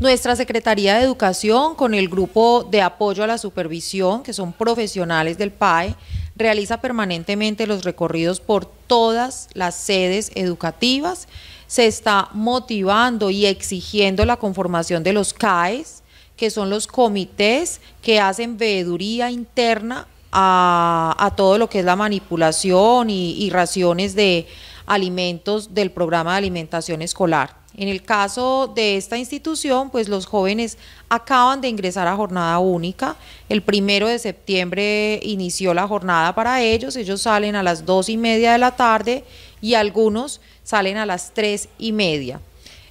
Nuestra Secretaría de Educación, con el grupo de apoyo a la supervisión, que son profesionales del PAE, realiza permanentemente los recorridos por todas las sedes educativas. Se está motivando y exigiendo la conformación de los CAES, que son los comités que hacen veeduría interna a, todo lo que es la manipulación y raciones de alimentos del programa de alimentación escolar. En el caso de esta institución, pues los jóvenes acaban de ingresar a jornada única. El primero de septiembre inició la jornada para ellos. Ellos salen a las dos y media de la tarde y algunos salen a las tres y media.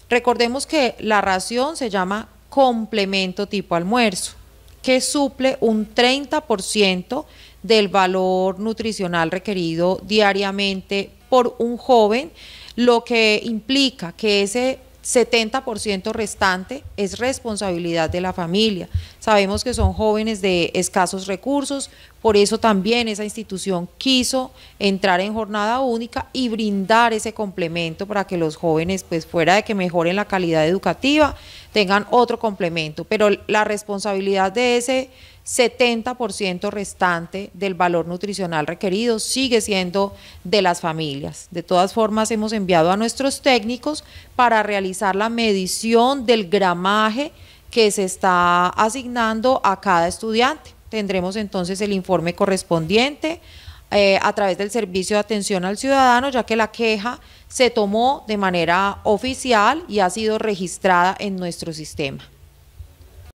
Recordemos que la ración se llama complemento tipo almuerzo, que suple un 30% del valor nutricional requerido diariamente por un joven lo que implica que ese 70% restante es responsabilidad de la familia. Sabemos que son jóvenes de escasos recursos, por eso también esa institución quiso entrar en jornada única y brindar ese complemento para que los jóvenes, pues fuera de que mejoren la calidad educativa, tengan otro complemento, pero la responsabilidad de ese 70% restante del valor nutricional requerido sigue siendo de las familias. De todas formas, hemos enviado a nuestros técnicos para realizar la medición del gramaje que se está asignando a cada estudiante. Tendremos entonces el informe correspondiente eh, a través del Servicio de Atención al Ciudadano, ya que la queja se tomó de manera oficial y ha sido registrada en nuestro sistema.